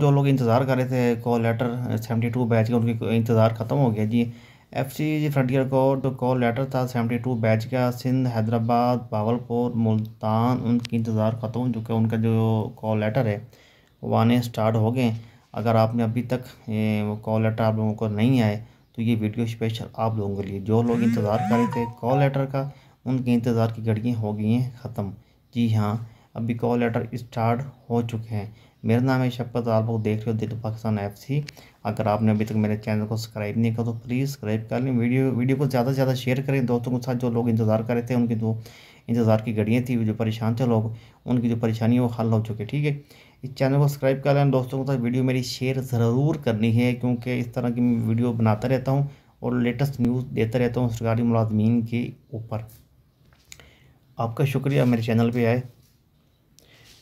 जो लोग इंतज़ार कर रहे थे call letter seventy two batch का उनकी इंतज़ार ख़त्म हो गया जी एफ सी फ्रंटियर को जो कॉल लेटर था सेवेंटी टू बैच का सिंध हैदराबाद बावलपुर मुल्तान उनकी इंतज़ार ख़त्म हो चुका उनका जो कॉल लेटर है वो आने स्टार्ट हो गए अगर आपने अभी तक वो कॉल लेटर आप लोगों को नहीं आए तो ये वीडियो स्पेशल आप लोगों के लिए जो लोग इंतज़ार कर रहे थे कॉल लेटर का उनके इंतज़ार की घड़ियाँ हो गई हैं ख़त्म जी हाँ अभी कॉल लेटर स्टार्ट हो चुके हैं मेरा नाम है शपत आप लोग देख रहे हो दिल पाकिस्तान एफ सी अगर आपने अभी तक मेरे चैनल को सब्सक्राइब नहीं किया तो प्लीज़ सब्सक्राइब कर लें वीडियो वीडियो को ज़्यादा से ज़्यादा शेयर करें दोस्तों के साथ जो लोग इंतज़ार कर रहे थे उनकी जो इंतज़ार की घड़ियाँ थी जो परेशान थे लोग उनकी जो परेशानी है वो हल हो चुके ठीक है इस चैनल को सब्सक्राइब कर लें दोस्तों के साथ वीडियो मेरी शेयर ज़रूर करनी है क्योंकि इस तरह की वीडियो बनाता रहता हूँ और लेटेस्ट न्यूज़ देता रहता हूँ सरकारी मुलाजमीन के ऊपर आपका शुक्रिया मेरे चैनल पर आए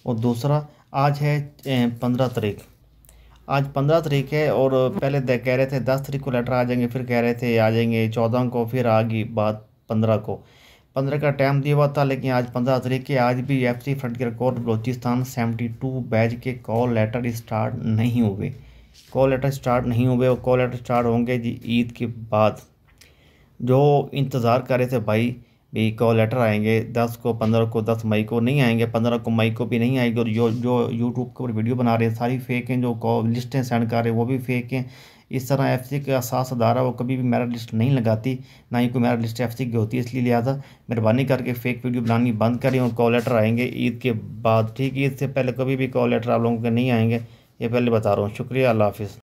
और दूसरा आज है पंद्रह तारीख आज पंद्रह तारीख है और पहले कह रहे थे दस तारीख को लेटर आ जाएंगे फिर कह रहे थे आ जाएंगे चौदह को फिर आ गई बात पंद्रह को पंद्रह का टाइम दिया हुआ था लेकिन आज पंद्रह तारीख के आज भी एफ सी फ्रंट के record Balochistan seventy two batch के कॉल लेटर स्टार्ट नहीं हुए कॉल लेटर स्टार्ट नहीं हुए और कॉल लेटर स्टार्ट होंगे जी ईद के बाद जो इंतज़ार कर रहे थे भाई भी को लेटर आएंगे दस को पंद्रह को दस मई को नहीं आएंगे पंद्रह को मई को भी नहीं आएंगे और जो जो यूट्यूब के ऊपर वीडियो बना रहे हैं सारी फेक हैं जो कॉल लिस्टें सेंड कर रहे हैं वो भी फेक हैं इस तरह एफ सी का सास अदारा वो कभी भी मेरा लिस्ट नहीं लगाती ना ही कोई मेरा लिस्ट एफ सी की होती है इसलिए लिहाजा मेहरबानी करके फेक वीडियो बनानी बंद करें और कॉल लेटर आएंगे ईद के बाद ठीक ईद से पहले कभी भी कॉल लेटर आप लोगों के नहीं आएंगे ये पहले बता रहा हूँ शुक्रिया अल्लाह हाफिज़